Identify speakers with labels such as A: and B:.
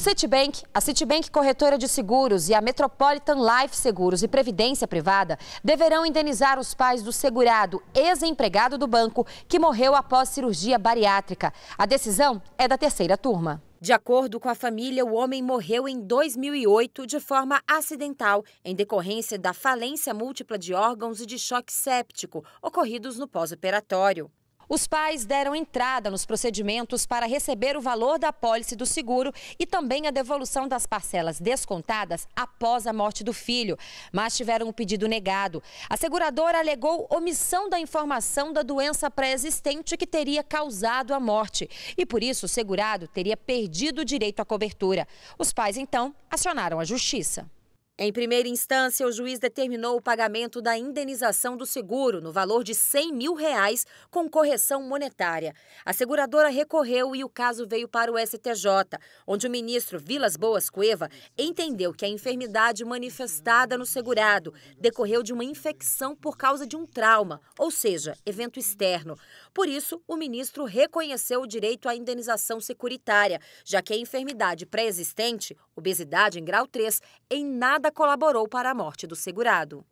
A: Citibank, a Citibank Corretora de Seguros e a Metropolitan Life Seguros e Previdência Privada deverão indenizar os pais do segurado ex-empregado do banco que morreu após cirurgia bariátrica. A decisão é da terceira turma. De acordo com a família, o homem morreu em 2008 de forma acidental, em decorrência da falência múltipla de órgãos e de choque séptico ocorridos no pós-operatório. Os pais deram entrada nos procedimentos para receber o valor da apólice do seguro e também a devolução das parcelas descontadas após a morte do filho, mas tiveram o pedido negado. A seguradora alegou omissão da informação da doença pré-existente que teria causado a morte e, por isso, o segurado teria perdido o direito à cobertura. Os pais, então, acionaram a justiça. Em primeira instância, o juiz determinou o pagamento da indenização do seguro no valor de 100 mil reais com correção monetária. A seguradora recorreu e o caso veio para o STJ, onde o ministro Vilas Boas Cueva entendeu que a enfermidade manifestada no segurado decorreu de uma infecção por causa de um trauma, ou seja, evento externo. Por isso, o ministro reconheceu o direito à indenização securitária, já que a enfermidade pré-existente, obesidade em grau 3, em nada colaborou para a morte do segurado.